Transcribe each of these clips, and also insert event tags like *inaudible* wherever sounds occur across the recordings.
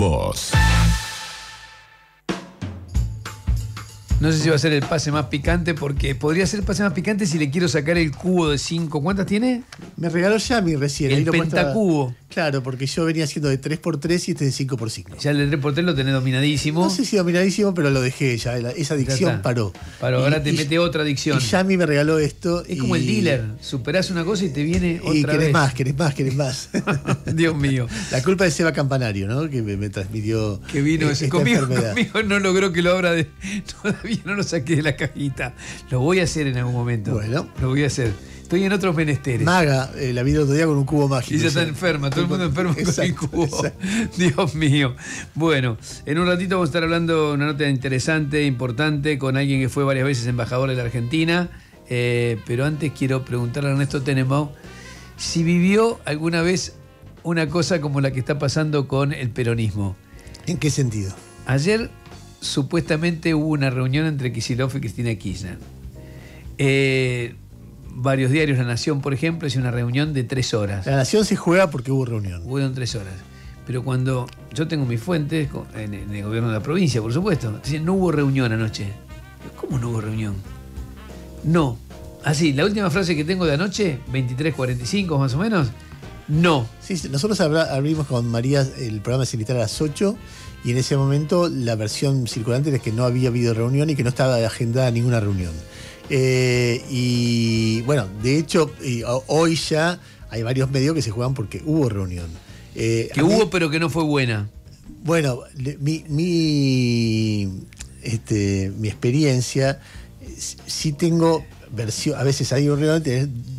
Boss. No sé si va a ser el pase más picante, porque podría ser el pase más picante si le quiero sacar el cubo de 5. ¿Cuántas tiene? Me regaló Yami recién. El pentacubo. Claro, porque yo venía haciendo de 3x3 y este de 5x5. Ya el de 3 lo tenés dominadísimo. No sé si dominadísimo, pero lo dejé ya. Esa adicción paró. Paró, ahora te mete otra adicción. Y Yami me regaló esto. Es como el dealer. Superás una cosa y te viene otra. Y querés más, querés más, querés más. *laughs* Dios mío. La culpa de Seba Campanario, ¿no? Que me, transmitió. Que vino, ese conmigo, *laughs* enfermedad. no logró que lo abra de. *laughs* Todavía *laughs* no lo saqué de la cajita. Lo voy a hacer en algún momento. Bueno. Lo voy a hacer. Estoy en otros menesteres. Maga, eh, la vi el otro día con un cubo mágico. Y ya está enferma, todo el mundo enfermo con el cubo. *laughs* Dios mío. Bueno, en un ratito vamos a estar hablando una nota interesante, importante, con alguien que fue varias veces embajador de la Argentina. Eh, pero antes quiero preguntarle a Ernesto Tenemau si vivió alguna vez una cosa como la que está pasando con el peronismo. ¿En qué sentido? Ayer supuestamente hubo una reunión entre Kisilov y Cristina Kirchner. Eh, varios diarios, La Nación, por ejemplo, hicieron una reunión de tres horas. La Nación se juega porque hubo reunión. Hubo en tres horas. Pero cuando yo tengo mis fuentes en el gobierno de la provincia, por supuesto, dicen, no hubo reunión anoche. ¿Cómo no hubo reunión? No. Así, ah, la última frase que tengo de anoche, 23.45 más o menos, no. Sí, nosotros abrimos con María el programa sindical a las 8 y en ese momento la versión circulante es que no había habido reunión y que no estaba agendada ninguna reunión. Eh, y bueno, de hecho, hoy ya hay varios medios que se juegan porque hubo reunión. Eh, que hubo, pero que no fue buena. Bueno, mi, mi, este, mi experiencia, sí tengo versión, a veces hay un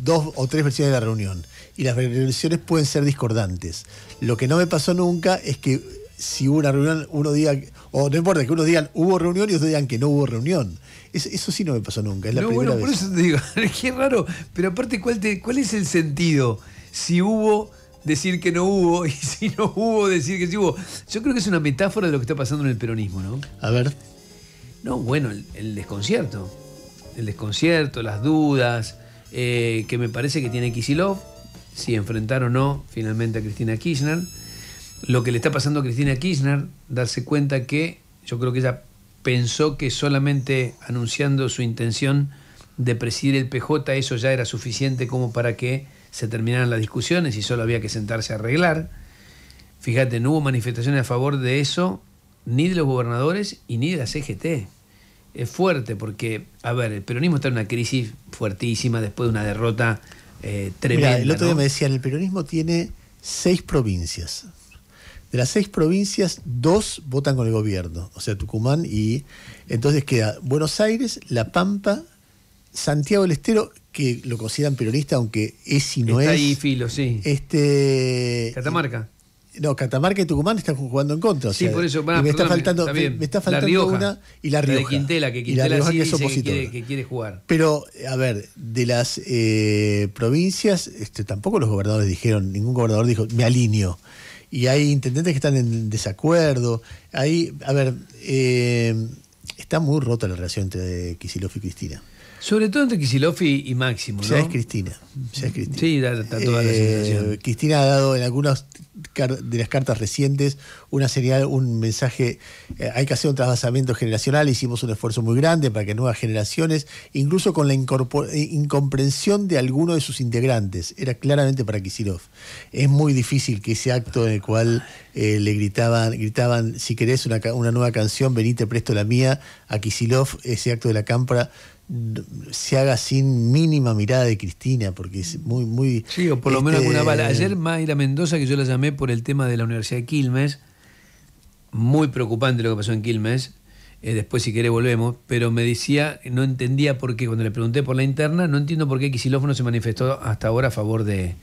dos o tres versiones de la reunión. Y las versiones pueden ser discordantes. Lo que no me pasó nunca es que si hubo una reunión, uno diga, o no importa, que unos digan hubo reunión y otros digan que no hubo reunión. eso sí no me pasó nunca, es la primera bueno, vez. Por eso te digo, *laughs* qué raro, pero aparte, ¿cuál, ¿cuál es el sentido? Si hubo, decir que no hubo, *laughs* y si no hubo, decir que sí hubo. Yo creo que es una metáfora de lo que está pasando en el peronismo, ¿no? A ver. No, bueno, el, desconcierto. El desconcierto, las dudas, eh, que me parece que tiene Kisilov, si enfrentar o no finalmente a Cristina Kirchner lo que le está pasando a Cristina Kirchner, darse cuenta que yo creo que ella pensó que solamente anunciando su intención de presidir el PJ eso ya era suficiente como para que se terminaran las discusiones y solo había que sentarse a arreglar. Fíjate, no hubo manifestaciones a favor de eso, ni de los gobernadores y ni de la CGT. Es fuerte porque, a ver, el peronismo está en una crisis fuertísima después de una derrota eh, tremenda. el otro día me decían, el peronismo tiene seis provincias. De las seis provincias, dos votan con el gobierno, o sea, Tucumán y... Entonces queda Buenos Aires, La Pampa, Santiago del Estero, que lo consideran peronista, aunque es y no Está es. ahí filo, sí. Este, Catamarca. No, Catamarca y Tucumán están jugando en contra. sí, por eso. me, está faltando, me, está faltando, una y la Rioja. La de Quintela, que Quintela es Que quiere, que quiere, jugar. Pero, a ver, de las eh, provincias, este, tampoco los gobernadores dijeron, ningún gobernador dijo, me alineo y hay intendentes que están en desacuerdo. Ahí, a ver, eh, está muy rota la relación entre Kicillof y Cristina. Sobre todo entre Kisilov y, Máximo, ¿no? Ya es Cristina. Sí, toda eh, Cristina ha dado en algunas de las cartas recientes una señal, un mensaje, eh, hay que hacer un trasvasamiento generacional, hicimos un esfuerzo muy grande para que nuevas generaciones, incluso con la eh, incomprensión de alguno de sus integrantes, era claramente para Kisilov. Es muy difícil que ese acto en el cual le gritaban, gritaban, si querés una, una nueva canción, venite presto la mía, a Kisilov, ese acto de la cámara se haga sin mínima mirada de Cristina, porque es muy, muy... Sí, o por lo menos este, alguna bala. Ayer Mayra Mendoza, que yo la llamé por el tema de la Universidad de Quilmes, muy preocupante lo que pasó en Quilmes, eh, después si quiere volvemos, pero me decía, no entendía por qué, cuando le pregunté por la interna, no entiendo por qué Xilófono se manifestó hasta ahora a favor de,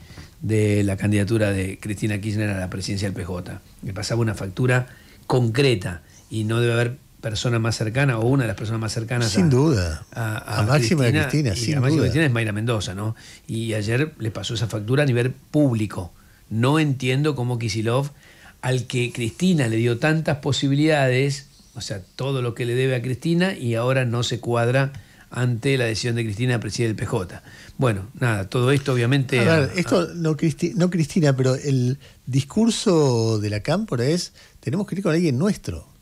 de la candidatura de Cristina Kirchner a la presidencia del PJ. Me pasaba una factura concreta y no debe haber persona más cercana o una de las personas más cercanas sin duda a, a, Máxima Cristina, a Cristina a Máxima Cristina es Mayra Mendoza no y ayer le pasó esa factura a nivel público no entiendo cómo Kisilov al que Cristina le dio tantas posibilidades o sea todo lo que le debe a Cristina y ahora no se cuadra ante la decisión de Cristina de presidir el PJ bueno nada todo esto obviamente ver, esto no, no Cristina pero el discurso de la cámpora es tenemos que ir con alguien nuestro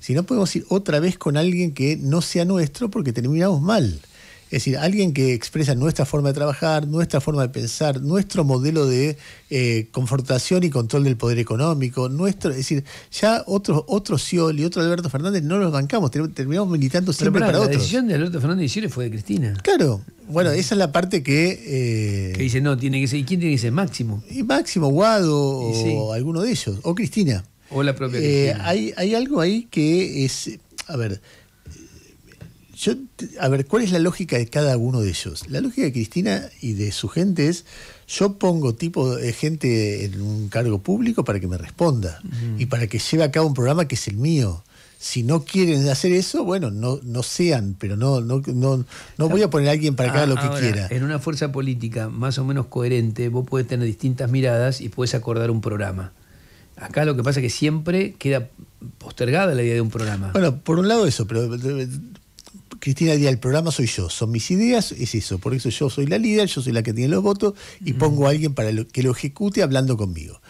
si no podemos ir otra vez con alguien que no sea nuestro porque terminamos mal. Es decir, alguien que expresa nuestra forma de trabajar, nuestra forma de pensar, nuestro modelo de eh, confortación y control del poder económico, nuestro, es decir, ya otro, otro y otro Alberto Fernández no los bancamos, terminamos militando siempre para, otros. La decisión de Alberto Fernández y Scioli fue de Cristina. Claro, bueno, esa es la parte que... Eh, que dice, no, tiene que ser, ¿y quién tiene que ser? Máximo. Y Máximo, Guado, o alguno de ellos, o Cristina. O la propia eh, hay, algo ahí que es, a ver, yo, a ver, ¿cuál es la lógica de cada uno de ellos? La lógica de Cristina y de su gente es, yo pongo tipo de gente en un cargo público para que me responda y para que lleve a cabo un programa que es el mío. Si no quieren hacer eso, bueno, no, no sean, pero no, no, voy a poner a alguien para que ah, lo que quiera. En una fuerza política más o menos coherente, vos podés tener distintas miradas y puedes acordar un programa. Acá lo que pasa es que siempre queda postergada la idea de un programa. Bueno, por un lado eso, pero eh, Cristina diría, el programa soy yo, son mis ideas, es eso. Por eso yo soy la líder, yo soy la que tiene los votos y mm. pongo a alguien para que lo ejecute hablando conmigo.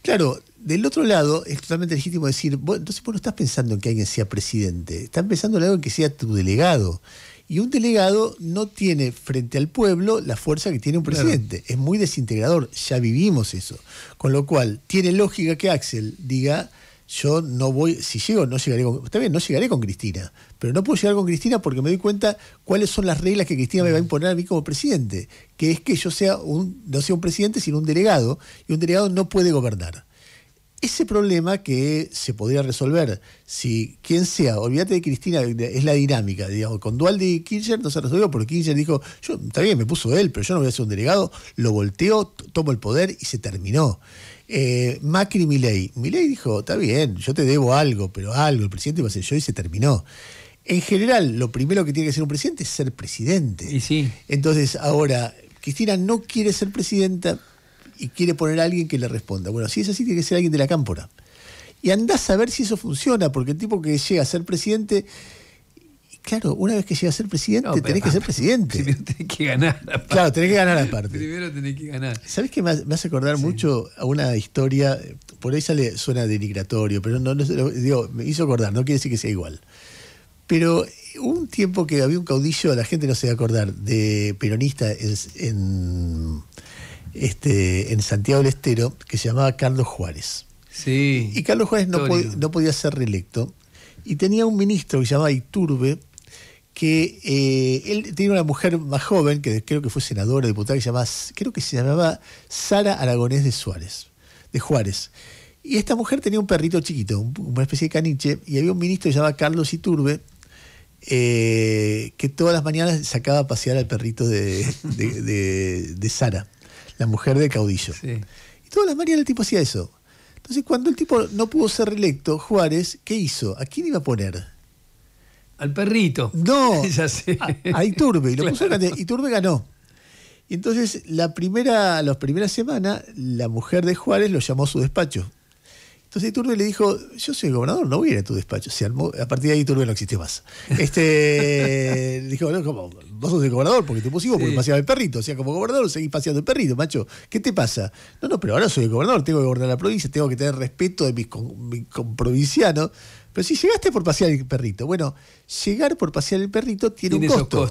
Claro, del otro lado es totalmente legítimo decir, entonces vos no estás pensando en que alguien sea presidente, estás pensando en algo en que sea tu delegado. Y un delegado no tiene frente al pueblo la fuerza que tiene un presidente. Es muy desintegrador, ya vivimos eso. Con lo cual, tiene lógica que Axel diga, yo no voy, si llego, no llegaré con, no llegaré con Cristina, pero no puedo llegar con Cristina porque me doy cuenta cuáles son las reglas que Cristina me va a imponer a mí como presidente, que es que yo sea un, no sea un presidente, sino un delegado, y un delegado no puede gobernar. Ese problema que se podría resolver si quien sea, olvídate de Cristina, es la dinámica, digamos, con Dualdi y Kirchner no se resolvió porque Kirchner dijo, yo, está bien, me puso él, pero yo no voy a ser un delegado, lo volteo, tomo el poder y se terminó. Eh, Macri y Milei. dijo, está bien, yo te debo algo, pero algo, el presidente va a ser yo y se terminó. En general, lo primero que tiene que ser un presidente es ser presidente. Entonces, ahora, Cristina no quiere ser presidenta, y quiere poner a alguien que le responda. Bueno, si es así, tiene que ser alguien de la cámpora. Y andás a ver si eso funciona, porque el tipo que llega a ser presidente Claro, una vez que llega a ser presidente, tenés que ser presidente. Primero *laughs* tenés que ganar la Claro, tenés que ganar aparte. Primero tenés que ganar. ¿Sabés qué me hace acordar mucho a una historia? Por ahí sale, suena denigratorio, pero no, digo, me hizo acordar, no quiere decir que sea igual. Pero hubo un tiempo que había un caudillo, la gente no se va a acordar, de peronista en este, en Santiago del Estero que se llamaba Carlos Juárez. Y Carlos Juárez no, podía ser reelecto. Y tenía un ministro que se llamaba Iturbe, que eh, él tenía una mujer más joven, que creo que fue senadora, diputada, que se llamaba, creo que se llamaba Sara Aragonés de Suárez, de Juárez. Y esta mujer tenía un perrito chiquito, una especie de caniche, y había un ministro que se llamaba Carlos Iturbe, eh, que todas las mañanas sacaba a pasear al perrito de, de Sara la mujer de caudillo. Y todas las María el tipo hacía eso. Entonces, cuando el tipo no pudo ser reelecto, Juárez, ¿qué hizo? ¿A quién iba a poner? Al perrito. No, *laughs* A, Iturbe. Y, lo Iturbe ganó. Y entonces, la primera, las primeras semanas, la mujer de Juárez lo llamó a su despacho entonces Iturbe le dijo, yo soy gobernador, no voy a ir a tu despacho. a partir de ahí Iturbe no existió más. Este, le *laughs* dijo, no, vos sos el gobernador porque te pusimos porque paseaba el perrito. O sea, como gobernador seguís paseando el perrito, macho. ¿Qué te pasa? No, no, pero ahora soy el gobernador, tengo que gobernar la provincia, tengo que tener respeto de mis, con, Pero si llegaste por pasear el perrito, bueno, llegar por pasear el perrito tiene, un costo.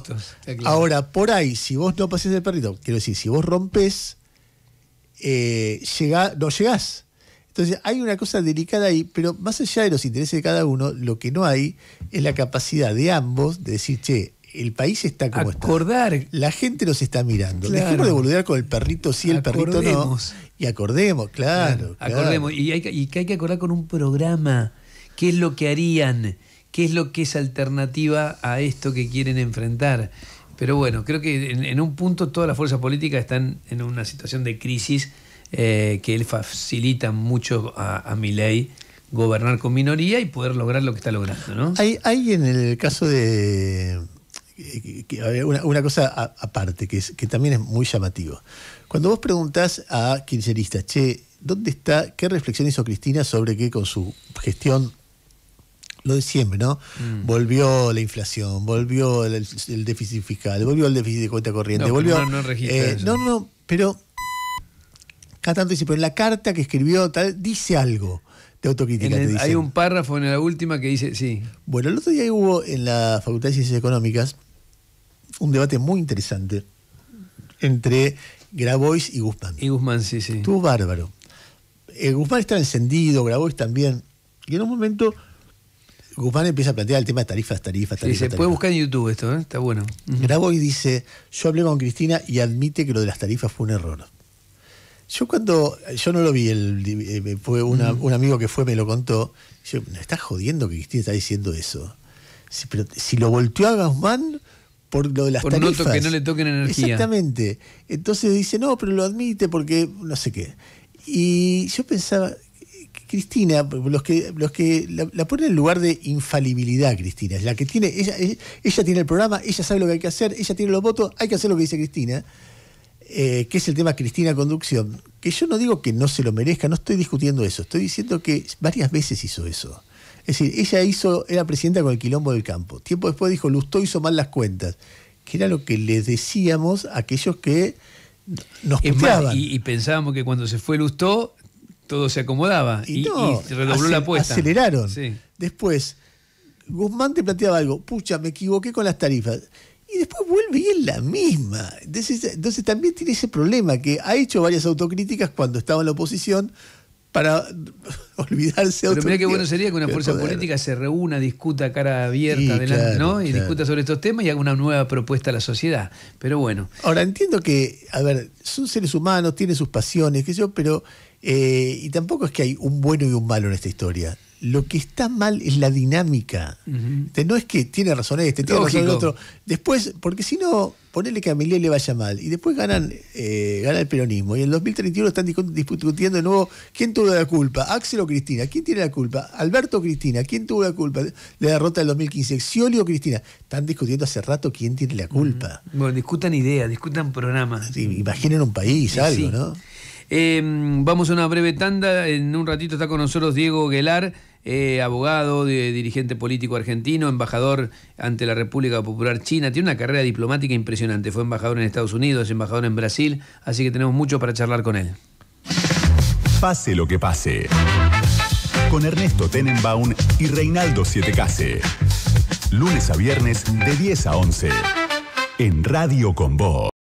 Ahora, por ahí, si vos no paseas el perrito, quiero decir, si vos rompes, eh, llega, no llegás. Entonces hay una cosa delicada ahí, pero más allá de los intereses de cada uno, lo que no hay es la capacidad de ambos de decir, che, el país está como está. Acordar. La gente nos está mirando. Dejemos de boludear con el perrito sí, el perrito no. Y acordemos, claro. Acordemos. Y, hay, que hay que acordar con un programa. ¿Qué es lo que harían? ¿Qué es lo que es alternativa a esto que quieren enfrentar? Pero bueno, creo que en, en un punto todas las fuerzas políticas están en una situación de crisis eh, que él facilita mucho a, mi Milei gobernar con minoría y poder lograr lo que está logrando. ¿no? Hay, hay en el caso de... Una, cosa aparte, que, que también es muy llamativo. Cuando vos preguntás a kirchneristas, che, ¿dónde está, qué reflexión hizo Cristina sobre que con su gestión lo de siempre, ¿no? Mm. Volvió la inflación, volvió el, déficit fiscal, volvió el déficit de cuenta corriente, volvió. No, no, eh, no, no, pero tanto dice, pero en la carta que escribió tal, dice algo de autocrítica. hay un párrafo en la última que dice, sí. Bueno, el otro día hubo en la Facultad de Ciencias Económicas un debate muy interesante entre Grabois y Guzmán. Y Guzmán, sí, sí. Estuvo bárbaro. Eh, Guzmán está encendido, Grabois también. Y en un momento Guzmán empieza a plantear el tema de tarifas, tarifas, tarifas. Sí, se puede buscar en YouTube esto, ¿eh? está bueno. Grabois dice, yo hablé con Cristina y admite que lo de las tarifas fue un error. Yo cuando, yo no lo vi, el, eh, fue un amigo que fue, me lo contó, yo, me está jodiendo que Cristina está diciendo eso. Si, si lo volteó a Guzmán por lo de las por tarifas. que no le toquen energía. Exactamente. Entonces dice, no, pero lo admite porque no sé qué. Y yo pensaba, Cristina, los que, los que la, la, ponen en lugar de infalibilidad, Cristina, es la que tiene, ella, ella, tiene el programa, ella sabe lo que hay que hacer, ella tiene los votos, hay que hacer lo que dice Cristina. Eh, que es el tema Cristina Conducción, que yo no digo que no se lo merezca, no estoy discutiendo eso, estoy diciendo que varias veces hizo eso. Es decir, ella hizo, era presidenta con el quilombo del campo. Tiempo después dijo, Lustó hizo mal las cuentas, que era lo que le decíamos a aquellos que nos puteaban. y, pensábamos que cuando se fue Lustó, todo se acomodaba y, redobló la apuesta. Aceleraron. Después, Guzmán te planteaba algo, pucha, me equivoqué con las tarifas y después vuelve y es la misma. Entonces, también tiene ese problema que ha hecho varias autocríticas cuando estaba en la oposición para *laughs* olvidarse Pero mira qué bueno sería que una fuerza política se reúna, discuta cara abierta, adelante, ¿no? Y discuta sobre estos temas y haga una nueva propuesta a la sociedad. Pero bueno. Ahora entiendo que, a ver, son seres humanos, tienen sus pasiones, qué sé yo, pero eh, y tampoco es que hay un bueno y un malo en esta historia lo que está mal es la dinámica. Este, no es que tiene razón este, tiene razón el otro. Después, porque si no, ponerle que a Milei le vaya mal. Y después ganan eh, gana el peronismo. Y en 2031 están discutiendo de nuevo quién tuvo la culpa, Axel o Cristina. ¿Quién tiene la culpa? Alberto o Cristina. ¿Quién tuvo la culpa? La derrota del 2015, Scioli o Cristina. Están discutiendo hace rato quién tiene la culpa. Bueno, discutan ideas, discutan programas. imaginen un país, algo, ¿no? Em, vamos a una breve tanda. En un ratito está con nosotros Diego Guelar, eh, abogado, dirigente político argentino, embajador ante la República Popular China. Tiene una carrera diplomática impresionante. Fue embajador en Estados Unidos, embajador en Brasil. Así que tenemos mucho para charlar con él. Pase lo que pase. Con Ernesto Tenenbaum y Reinaldo Sietecase. Lunes a viernes de 10 a 11. En Radio Con Voz.